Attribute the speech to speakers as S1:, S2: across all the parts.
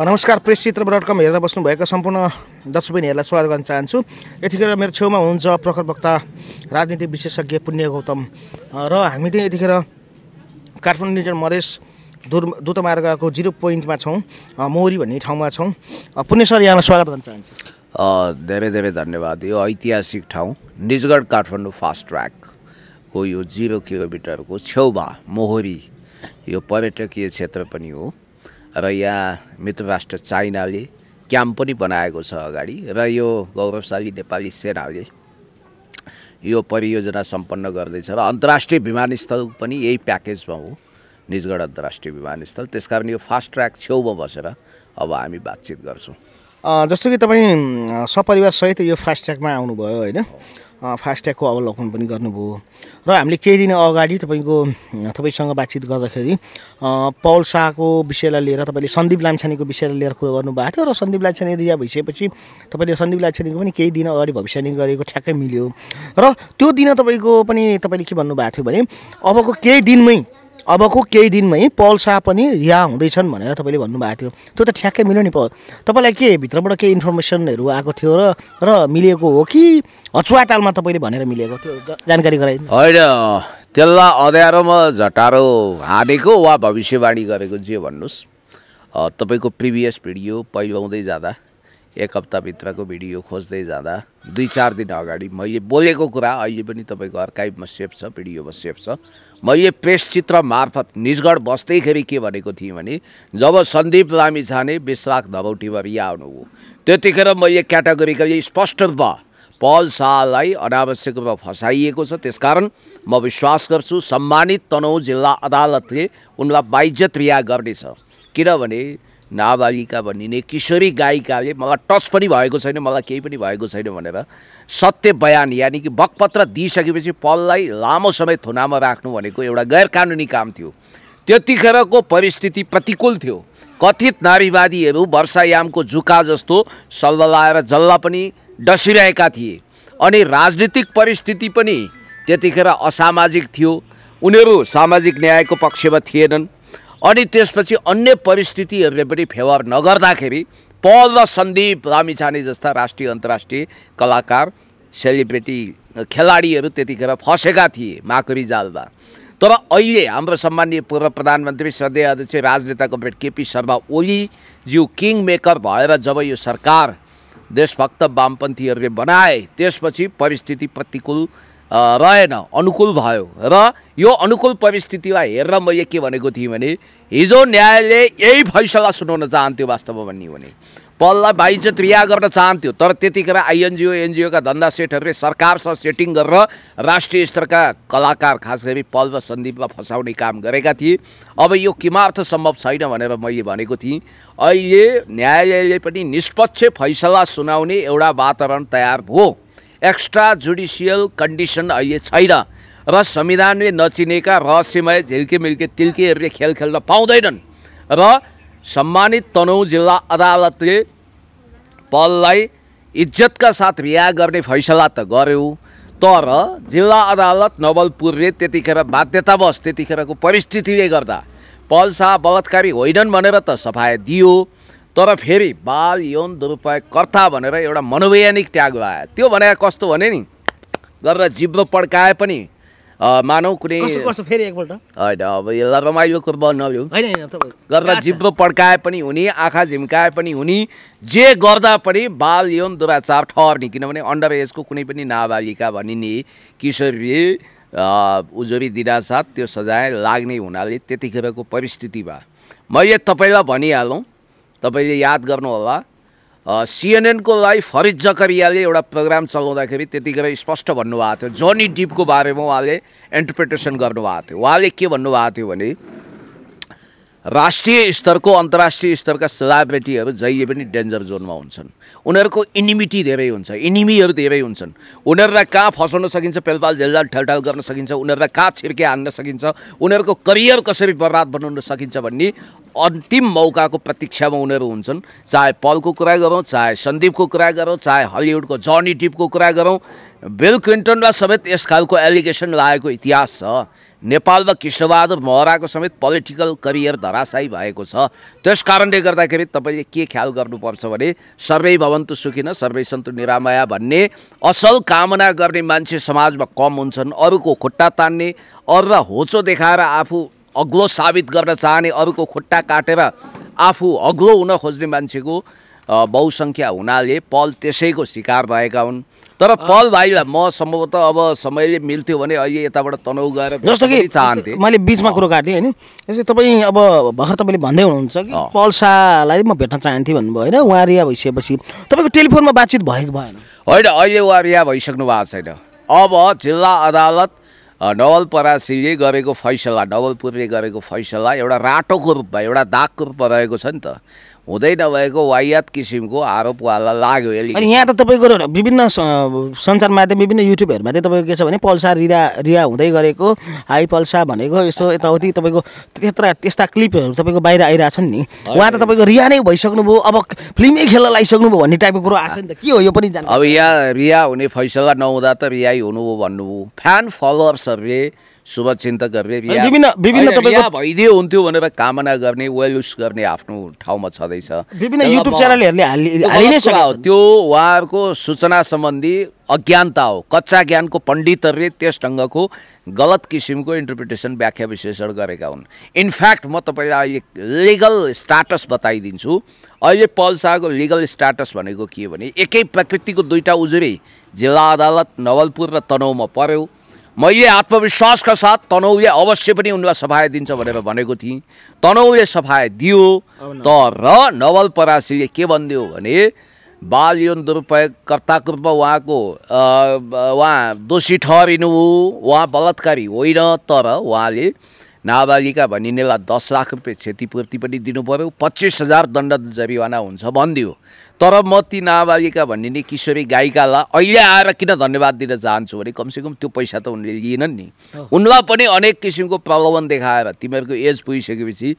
S1: नमस्कार प्रेस चित्र डट कम हेरेर बस्नुभएका सम्पूर्ण दर्शक बहिनीहरूलाई स्वागत गर्न चाहन्छु यतिखेर मेरो छेउमा हुनुहुन्छ प्रखर वक्ता राजनीतिक विशेषज्ञ पुण्य गौतम र हामी चाहिँ यतिखेर काठमाडौँ डिजन मरेस दुर् दूतमार्गको जिरो पोइन्टमा छौँ मोरी भन्ने ठाउँमा छौँ पुण्य सर यहाँलाई स्वागत गर्न
S2: चाहन्छु धेरै धेरै धन्यवाद यो ऐतिहासिक ठाउँ निजगढ काठमाडौँ फास्ट ट्र्याकको यो जिरो किलोमिटरको छेउमा मोहरी यो पर्यटकीय क्षेत्र पनि हो र यहाँ मित्र राष्ट्र चाइनाले क्याम्प पनि बनाएको छ अगाडि र यो गौरवशाली नेपाली सेनाले यो परियोजना सम्पन्न गर्दैछ र अन्तर्राष्ट्रिय विमानस्थल पनि यही प्याकेजमा हो निजगढ अन्तर्राष्ट्रिय विमानस्थल कारण यो फास्ट ट्र्याक छेउमा बसेर अब हामी बातचित गर्छौँ
S1: जस्तो कि तपाईँ सपरिवारसहित यो फास्ट्यागमा आउनुभयो होइन फास्ट्यागको अवलोकन पनि गर्नुभयो र हामीले केही दिन अगाडि तपाईँको तपाईँसँग बातचित गर्दाखेरि पौल शाहको विषयलाई लिएर तपाईँले सन्दीप लाम्छानेको विषयलाई लिएर कुरो गर्नुभएको थियो र सन्दीप लाम्छाने रिया भइसकेपछि तपाईँले सन्दीप लाम्छानेको पनि केही दिन अगाडि भविष्यवाणी गरेको ठ्याक्कै मिल्यो र त्यो दिन तपाईँको पनि तपाईँले के भन्नुभएको थियो भने अबको केही दिनमै अबको केही दिनमै पल शाह पनि रिहा हुँदैछन् भनेर तपाईँले भन्नुभएको थियो त्यो त ठ्याक्कै मिल्यो नि पल तपाईँलाई के भित्रबाट केही इन्फर्मेसनहरू आएको थियो र र मिलेको हो कि अछुवातालमा तपाईँले भनेर मिलेको थियो जानकारी गराइदिनु
S2: होइन त्यसलाई अँध्यारोमा झटारो हानेको वा भविष्यवाणी गरेको जे भन्नुहोस् तपाईँको प्रिभियस भिडियो पहिलो हुँदै जाँदा एक हप्ताभित्रको भिडियो खोज्दै जाँदा दुई चार दिन अगाडि मैले बोलेको कुरा अहिले पनि तपाईँको अर्काइभमा सेफ छ भिडियोमा सेफ छ मैले प्रेस चित्र मार्फत निजगढ बस्दैखेरि के भनेको थिएँ भने जब सन्दीप लामी छाने विश्वास धबौटीमा यहाँ आउनुभयो त्यतिखेर मैले यो स्पष्ट रूपमा पल शाहलाई अनावश्यक रूपमा फसाइएको छ त्यसकारण म विश्वास गर्छु सम्मानित तनहुँ जिल्ला अदालतले उनलाई बाइज्यत रिया गर्नेछ किनभने नाबालिका भनिने किशोरी गायिकाले मलाई टच पनि भएको छैन मलाई केही पनि भएको छैन भनेर सत्य बयान यानि कि बकपत्र दिइसकेपछि पललाई लामो समय थुनामा राख्नु भनेको एउटा गैर कानुनी काम थियो त्यतिखेरको परिस्थिति प्रतिकूल थियो कथित नारीवादीहरू वर्षायामको जुका जस्तो सल्लाएर जल्ला पनि डसिरहेका थिए अनि राजनीतिक परिस्थिति पनि त्यतिखेर असामाजिक थियो उनीहरू सामाजिक न्यायको पक्षमा थिएनन् अनि त्यसपछि अन्य परिस्थितिहरूले पनि फेवर नगर्दाखेरि पल र सन्दीप रामिछाने जस्ता राष्ट्रिय अन्तर्राष्ट्रिय कलाकार सेलिब्रेटी खेलाडीहरू त्यतिखेर फसेका थिए माकुरी जालमा तर अहिले हाम्रो सम्मान्य पूर्व प्रधानमन्त्री श्रद्धेय अध्यक्ष राजनेताको भेट केपी शर्मा ओली ओलीज्यू किङ मेकर भएर जब यो सरकार देशभक्त वामपन्थीहरूले बनाए त्यसपछि परिस्थिति प्रतिकूल रहेन अनुकूल भयो र यो अनुकूल परिस्थितिलाई हेरेर मैले के भनेको थिएँ भने हिजो न्यायालय यही फैसला सुनाउन चाहन्थ्यो वास्तवमा भन्यो भने पललाई बाइज्जत रिया गर्न चाहन्थ्यो तर त्यतिखेर आइएनजिओ एनजिओका धन्दा सेटहरूले सरकारसँग सेटिङ गरेर राष्ट्रिय स्तरका कलाकार खास गरी पल र सन्दीपमा फसाउने काम गरेका थिए अब यो किमार्थ सम्भव छैन भनेर मैले भनेको थिएँ अहिले न्यायालयले पनि निष्पक्ष फैसला सुनाउने एउटा वातावरण तयार भयो एक्स्ट्रा जुडिसियल कन्डिसन अहिले छैन र संविधानले नचिनेका रहस्यमय झिल्के मिल्के तिल्केहरूले खेल खेल्न पाउँदैनन् र सम्मानित तनहु जिल्ला अदालतले पललाई इज्जतका साथ रिहा गर्ने फैसला त गर्यो तर जिल्ला अदालत नवलपुरले त्यतिखेर बाध्यतावश त्यतिखेरको परिस्थितिले गर्दा पल शाह बलात्कारी होइनन् भनेर त सफाय दियो तर फेरि बाल यौन दुरुपयोगकर्ता भनेर एउटा मनोवैज्ञानिक ट्याग आयो त्यो भने कस्तो भने नि गरेर जिब्रो पड्काए पनि मानौ कुनै
S1: होइन
S2: अब यसलाई रमाइलो कुरो नभ्यौ गरेर जिब्रो पड्काए पनि हुने आँखा झिम्काए पनि हुने जे गर्दा पनि बाल यौन दुराचार ठहर्ने किनभने अन्डर एजको कुनै पनि नाबालिका भनिने किशोरले उजुरी दिनासाथ त्यो सजाय लाग्ने हुनाले त्यतिखेरको परिस्थिति भयो मैले तपाईँलाई भनिहालौँ तपाईँले याद गर्नु होला सिएनएनको लागि फरिद जकरियाले एउटा प्रोग्राम चलाउँदाखेरि त्यतिखेर स्पष्ट भन्नुभएको थियो जोनी डिपको बारेमा उहाँले इन्टरप्रिटेसन गर्नुभएको थियो उहाँले के भन्नुभएको थियो भने राष्ट्रिय स्तरको अन्तर्राष्ट्रिय स्तरका सेलाब्रेटीहरू जहिले पनि डेन्जर जोनमा हुन्छन् उनीहरूको इनिमिटी धेरै हुन्छ इनिमीहरू धेरै हुन्छन् उनीहरूलाई कहाँ फसाउन सकिन्छ पेलपाल झेलझाल ठेलठाल गर्न सकिन्छ उनीहरूलाई कहाँ छिर्के हान्न सकिन्छ उनीहरूको करियर कसरी बर्बाद बनाउन सकिन्छ भन्ने अन्तिम मौकाको प्रतीक्षामा उनीहरू हुन्छन् चाहे पलको कुरा गरौँ चाहे सन्दीपको कुरा गरौँ चाहे हलिउडको जर्नी टिपको कुरा गरौँ बिल र समेत यस खालको एलिगेसन लागेको इतिहास छ नेपालमा कृष्णबहादुर महराको समेत पोलिटिकल करियर धराशायी भएको छ त्यस कारणले गर्दाखेरि तपाईँले के ख्याल गर्नुपर्छ भने सर्वै भवन्तु सुखिन सर्वै सन्तु निरामया भन्ने असल कामना गर्ने मान्छे समाजमा कम हुन्छन् अरूको खुट्टा तान्ने र होचो देखाएर आफू अग्लो साबित गर्न चाहने अरूको खुट्टा काटेर आफू अग्लो हुन खोज्ने मान्छेको बहुसङ्ख्या हुनाले पल त्यसैको शिकार भएका हुन् तर पल भाइलाई म सम्भवतः अब समयले मिल्थ्यो भने अहिले यताबाट तनाउ गएर जस्तो कि चाहन्थेँ
S1: मैले बिचमा कुरो काटेँ होइन जस्तै तपाईँ अब भर्खर तपाईँले भन्दै हुनुहुन्छ कि पल शाहलाई म भेट्न चाहन्थेँ भन्नुभयो होइन उहाँ रिया भइसकेपछि तपाईँको टेलिफोनमा बातचित भएको भएन
S2: होइन अहिले उहाँ रिया भइसक्नु भएको छैन अब जिल्ला अदालत नवलपरासीले गरेको फैसला नवलपुरले गरेको फैसला एउटा राटोको रूपमा एउटा दागको रूपमा रहेको छ नि त हुँदै नभएको वाहियात किसिमको आरोप उहाँलाई लाग्यो अहिले अनि
S1: यहाँ त तपाईँको विभिन्न सञ्चार माध्यम विभिन्न युट्युबहरूमा चाहिँ तपाईँको के छ भने पल्सा रिया रिया हुँदै गरेको हाई पल्सा भनेको यसो यताउति तपाईँको त्यत्र त्यस्ता क्लिपहरू तपाईँको बाहिर आइरहेछन् नि उहाँ त तपाईँको रिया नै भइसक्नुभयो अब फिल्मै खेल्न लगाइसक्नुभयो भन्ने टाइपको कुरो आएको नि त के हो यो पनि
S2: अब यहाँ रिया हुने फैसला नहुँदा त रियाई हुनुभयो भन्नुभयो फ्यान फलोअर्सहरूले शुभचिन्तक गर्ने विभिन्न विभिन्न तपाईँको भइदियो हुन्थ्यो भनेर कामना गर्ने वेल युज गर्ने आफ्नो ठाउँमा छँदैछ विभिन्न युट्युब
S1: च्यानलहरूले
S2: त्यो उहाँहरूको सूचना सम्बन्धी अज्ञानता हो कच्चा ज्ञानको पण्डितहरूले त्यस ढङ्गको गलत किसिमको इन्टरप्रिटेसन व्याख्या विश्लेषण गरेका हुन् इनफ्याक्ट म तपाईँलाई अहिले लिगल स्टाटस बताइदिन्छु अहिले पल शाहको लिगल स्टाटस भनेको के भने एकै प्रकृतिको दुईवटा उजुरी जिल्ला अदालत नवलपुर र तनहुमा पर्यो मैले आत्मविश्वासका साथ तनहुले अवश्य पनि उनलाई सफाय दिन्छ भनेर भनेको थिएँ तनहुले सफाय दियो तर नवल परासीले के भनिदियो भने यौन दुरुपयोगकर्ताको रूपमा उहाँको उहाँ दोषी ठहरिनु उहाँ बलात्कारी होइन तर उहाँले नाबालिका भनिनेलाई दस लाख रुपियाँ क्षतिपूर्ति पनि दिनु पऱ्यो पच्चिस हजार दण्ड जरिवाना हुन्छ भनिदियो तर म ती नाबालिका भनिने किशोरी गायिकालाई अहिले आएर किन धन्यवाद दिन चाहन्छु भने कमसेकम त्यो पैसा त उनले लिएनन् नि उनलाई पनि अनेक किसिमको प्रलोभन देखाएर तिमीहरूको एज पुगिसकेपछि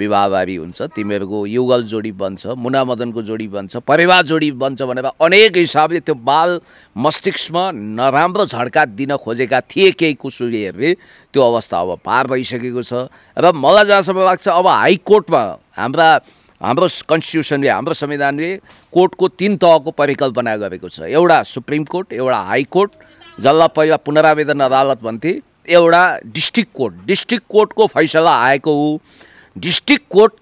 S2: विवाहबारी हुन्छ तिमीहरूको युगल जोडी बन्छ मुनामदनको जोडी बन्छ परिवार जोडी बन्छ भनेर अनेक हिसाबले त्यो बाल मस्तिष्कमा नराम्रो झड्का दिन खोजेका थिए केही कुसुरीहरूले त्यो अवस्था अब पार भइसक्यो भइसकेको छ र मलाई जहाँसम्म लाग्छ अब हाइकोर्टमा हाम्रा हाम्रो कन्स्टिट्युसनले हाम्रो संविधानले कोर्टको तिन तहको परिकल्पना गरेको छ एउटा सुप्रिम कोर्ट एउटा हाई कोर्ट जसलाई पहिला पुनरावेदन अदालत भन्थे एउटा डिस्ट्रिक्ट कोर्ट डिस्ट्रिक्ट कोर्टको फैसला आएको हो डिस्ट्रिक्ट कोर्ट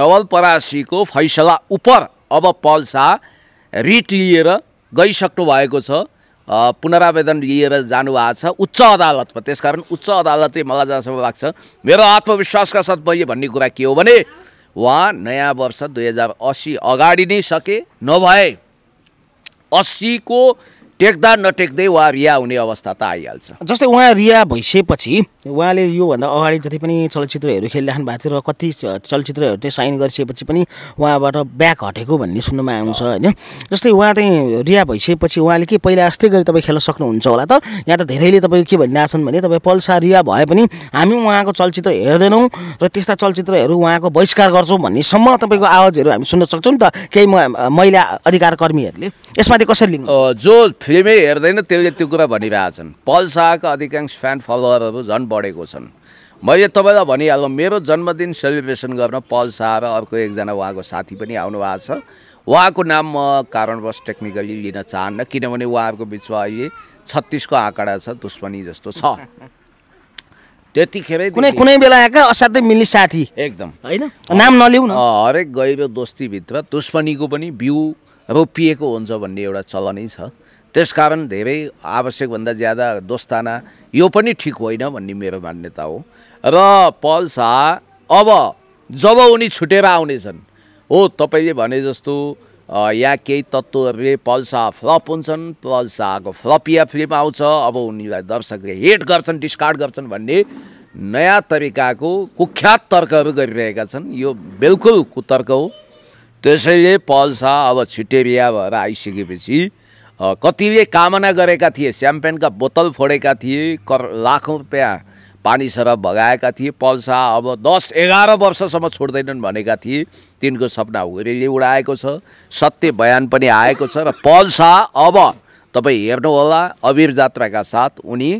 S2: नवलपरासीको फैसला उप अब पल शाह रिट लिएर गइसक्नु भएको छ पुनरावेदन लिएर जानुभएको छ उच्च अदालतमा त्यसकारण उच्च अदालतले मलाई जहाँसम्म लाग्छ मेरो आत्मविश्वासका साथ मैले भन्ने कुरा के हो भने उहाँ नयाँ वर्ष दुई हजार असी अगाडि नै सके नभए असीको टेक्दा नटेक्दै उहाँ रिया हुने अवस्था त आइहाल्छ
S1: जस्तै उहाँ रिया भइसकेपछि उहाँले योभन्दा अगाडि जति पनि चलचित्रहरू खेलिराख्नु भएको थियो र कति चलचित्रहरू चाहिँ साइन गरिसकेपछि पनि उहाँबाट ब्याक हटेको भन्ने सुन्नुमा आउँछ होइन जस्तै उहाँ चाहिँ रिया भइसकेपछि उहाँले के पहिला जस्तै गरी तपाईँ खेल्न सक्नुहुन्छ होला त यहाँ त धेरैले तपाईँ के भनिरहेछन् भने तपाईँ पल्सा रिया भए पनि हामी उहाँको चलचित्र हेर्दैनौँ र त्यस्ता चलचित्रहरू उहाँको बहिष्कार गर्छौँ भन्नेसम्म तपाईँको आवाजहरू हामी सुन्न सक्छौँ नि त केही महिला अधिकार कर्मीहरूले
S2: यसमाथि कसरी लिनु जो फिल्मै हेर्दैन त्यसले त्यो कुरा भनिरहेछन् पल्साका अधिकांश फ्यान फलोवरहरू झन् बढेको छन् मैले तपाईँलाई भनिहाल्नु मेरो जन्मदिन सेलिब्रेसन गर्न पल शाह र अर्को एकजना उहाँको साथी पनि आउनु भएको छ उहाँको नाम म कारणवश टेक्निकली लिन चाहन्न किनभने उहाँहरूको बिचमा अहिले छत्तिसको आँकडा छ दुश्मनी जस्तो छ त्यतिखेरै कुनै कुनै बेला
S1: आएका असाध्यै मिल्ने साथी
S2: एकदम होइन नाम नलिउँ न हरेक गहिरो दोस्तीभित्र दुश्मनीको पनि बिउ रोपिएको हुन्छ भन्ने एउटा चलनै छ त्यस कारण धेरै आवश्यकभन्दा ज्यादा दोस्ताना यो पनि ठिक होइन भन्ने मेरो मान्यता हो र पल शाह अब जब उनी छुटेर आउनेछन् हो तपाईँले भने जस्तो या केही तत्त्वहरूले पल शाह फ्लप हुन्छन् पल शाहको फ्लपिया फिल्म आउँछ अब उनीलाई दर्शकले हेट गर्छन् डिस्कार्ड गर्छन् भन्ने नयाँ तरिकाको कुख्यात तर्कहरू गरिरहेका छन् यो बिल्कुल कुतर्क हो त्यसैले पल शाह अब छिटेरिया भएर आइसकेपछि कतिले कामना गरेका थिए स्याम्पेनका बोतल फोडेका थिए कर लाखौँ रुपियाँ पानी सरप भगाएका थिए पल्सा अब दस एघार वर्षसम्म छोड्दैनन् भनेका थिए तिनको सपना उरेले उडाएको छ सत्य बयान पनि आएको छ र पल्सा अब तपाईँ हेर्नुहोला अबिर जात्राका साथ उनी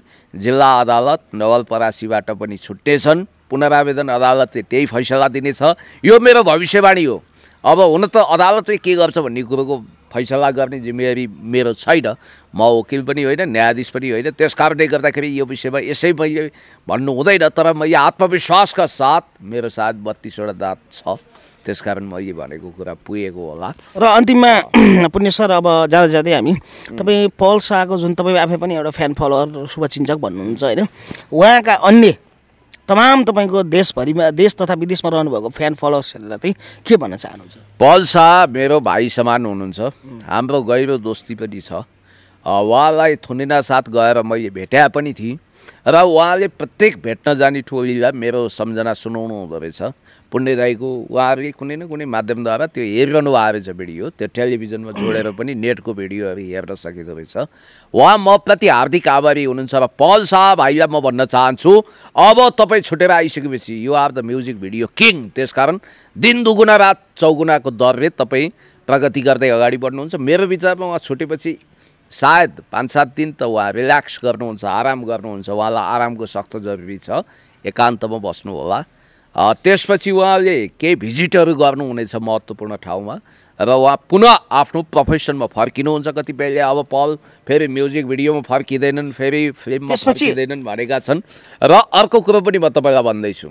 S2: जिल्ला अदालत नवलपरासीबाट पनि छुट्टेछन् पुनरावेदन अदालतले त्यही फैसला दिनेछ यो मेरो भविष्यवाणी हो अब हुन त अदालतले के गर्छ भन्ने कुरोको फैसला गर्ने जिम्मेवारी मेरो छैन म वकिल पनि होइन न्यायाधीश पनि होइन त्यस कारणले गर्दाखेरि यो विषयमा यसै मैले भन्नु हुँदैन तर म यो आत्मविश्वासका साथ मेरो सायद बत्तिसवटा दाँत छ त्यस कारण मैले भनेको कुरा पुगेको
S1: होला र अन्तिममा पुण्य सर अब जाँदा जाँदै हामी तपाईँ पल शाहको जुन तपाईँ आफै पनि एउटा फ्यान फलोवर शुभचिन्तक भन्नुहुन्छ होइन उहाँका अन्य तमाम तपाईँको देशभरिमा देश तथा विदेशमा रहनुभएको फ्यान फलोवर्सहरूलाई चाहिँ के भन्न चाहनुहुन्छ
S2: पल शाह मेरो भाइ समान हुनुहुन्छ हाम्रो गहिरो दोस्ती पनि छ उहाँलाई थुनिना साथ गएर मैले भेटाए पनि थिएँ र उहाँले प्रत्येक भेट्न जाने टोलीलाई मेरो सम्झना सुनाउनु हुँदो रहेछ पुण्य राईको उहाँहरूले कुनै न कुनै माध्यमद्वारा त्यो हेरिरहनु भएको रहेछ भिडियो त्यो टेलिभिजनमा जोडेर पनि नेटको भिडियोहरू हेर्न सकेको रहेछ उहाँ म प्रति हार्दिक आभारी हुनुहुन्छ र पल शाह भाइलाई म भन्न चाहन्छु अब तपाईँ छुटेर आइसकेपछि you are the music video king त्यस कारण दिन दुगुना रात चौगुनाको दरले तपाईँ प्रगति गर्दै अगाडि बढ्नुहुन्छ मेरो विचारमा उहाँ छुटेपछि सायद पाँच सात दिन त उहाँ रिल्याक्स गर्नुहुन्छ आराम गर्नुहुन्छ उहाँलाई आरामको सक्त जरुरी छ एकान्तमा बस्नु होला त्यसपछि उहाँले केही भिजिटहरू गर्नुहुनेछ महत्त्वपूर्ण ठाउँमा र उहाँ पुनः आफ्नो प्रोफेसनमा फर्किनुहुन्छ कतिपयले अब पल फेरि म्युजिक भिडियोमा फर्किँदैनन् फेरि फिल्ममा फर्किँदैनन् भनेका छन् र अर्को कुरो पनि म तपाईँलाई भन्दैछु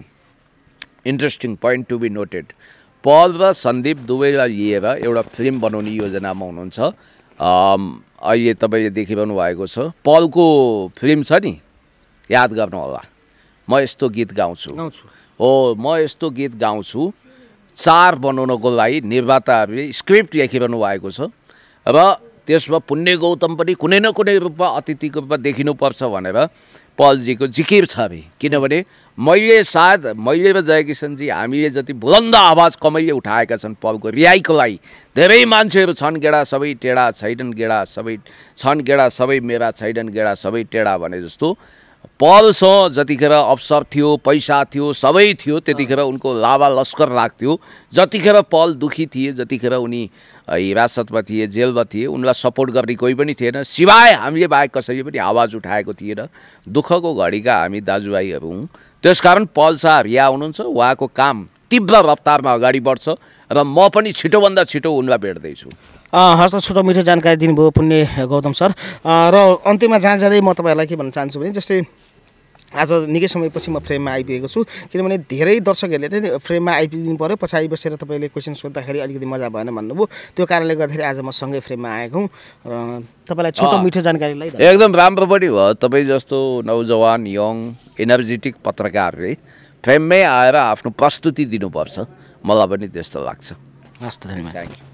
S2: interesting point to be noted पल र सन्दीप दुवैलाई लिएर एउटा फिल्म बनाउने योजनामा हुनुहुन्छ अहिले तपाईँले देखिरहनु भएको छ पलको फिल्म छ नि याद गर्नु होला म यस्तो गीत गाउँछु हो म यस्तो गीत गाउँछु चार बनाउनको लागि निर्माताहरूले स्क्रिप्ट लेखिरहनु भएको छ र त्यसमा पुण्य गौतम पनि कुनै न कुनै रूपमा अतिथिको रूपमा देखिनुपर्छ भनेर पलजीको जिकिर छ अरे किनभने मैले सायद मैले र जयकिसनजी हामीले जति बुलन्द आवाज कमैले उठाएका छन् पलको रिहाईको लागि धेरै मान्छेहरू छन् गेडा सबै टेडा छैनन् गेडा सबै छन् गेडा सबै मेरा छैनन् गेडा सबै टेढा भने जस्तो पलसँग जतिखेर अवसर थियो पैसा थियो सबै थियो त्यतिखेर उनको लाभा लस्कर लाग्थ्यो जतिखेर पल दुखी थिए जतिखेर उनी हिरासतमा थिए जेलमा थिए उनलाई सपोर्ट गर्ने कोही पनि थिएन सिवाय हामीले बाहेक कसैले पनि आवाज उठाएको थिएन दुःखको घडीका हामी दाजुभाइहरू हौँ त्यसकारण पल साहब यहाँ हुनुहुन्छ उहाँको काम तीव्र रफ्तारमा अगाडि बढ्छ र म पनि छिटोभन्दा छिटो उनलाई भेट्दैछु
S1: हस्त छोटो मिठो जानकारी दिनुभयो पुण्य गौतम सर र अन्त्यमा जहाँ जाँदै म तपाईँहरूलाई के भन्न चाहन्छु भने जस्तै आज निकै समयपछि म फ्रेममा आइपुगेको छु किनभने धेरै दर्शकहरूले चाहिँ फ्रेममा आइपुग्नु पऱ्यो पछाडि बसेर तपाईँले क्वेसन सोद्धाखेरि अलिकति मजा भएन भन्नुभयो त्यो कारणले गर्दाखेरि आज म सँगै फ्रेममा आएको हुँ र तपाईँलाई छोटो मिठो जानकारीलाई एकदम
S2: राम्रो पनि भयो तपाईँ जस्तो नौजवान यङ एनर्जेटिक पत्रकारले फ्रेममै आएर आफ्नो प्रस्तुति दिनुपर्छ मलाई पनि त्यस्तो लाग्छ हस् धन्यवाद थ्याङ्क यू